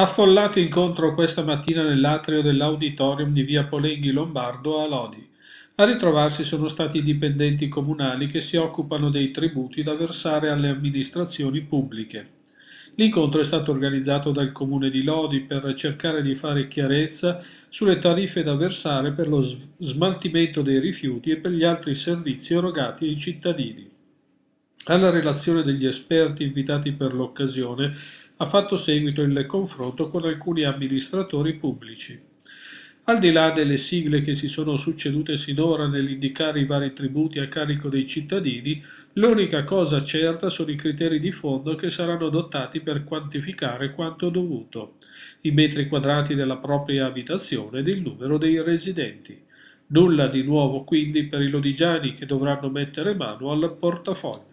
Affollato incontro questa mattina nell'atrio dell'Auditorium di via Polenghi Lombardo a Lodi. A ritrovarsi sono stati i dipendenti comunali che si occupano dei tributi da versare alle amministrazioni pubbliche. L'incontro è stato organizzato dal comune di Lodi per cercare di fare chiarezza sulle tariffe da versare per lo smaltimento dei rifiuti e per gli altri servizi erogati ai cittadini. Alla relazione degli esperti invitati per l'occasione ha fatto seguito il confronto con alcuni amministratori pubblici. Al di là delle sigle che si sono succedute sinora nell'indicare i vari tributi a carico dei cittadini, l'unica cosa certa sono i criteri di fondo che saranno adottati per quantificare quanto dovuto, i metri quadrati della propria abitazione ed il numero dei residenti. Nulla di nuovo quindi per i lodigiani che dovranno mettere mano al portafoglio.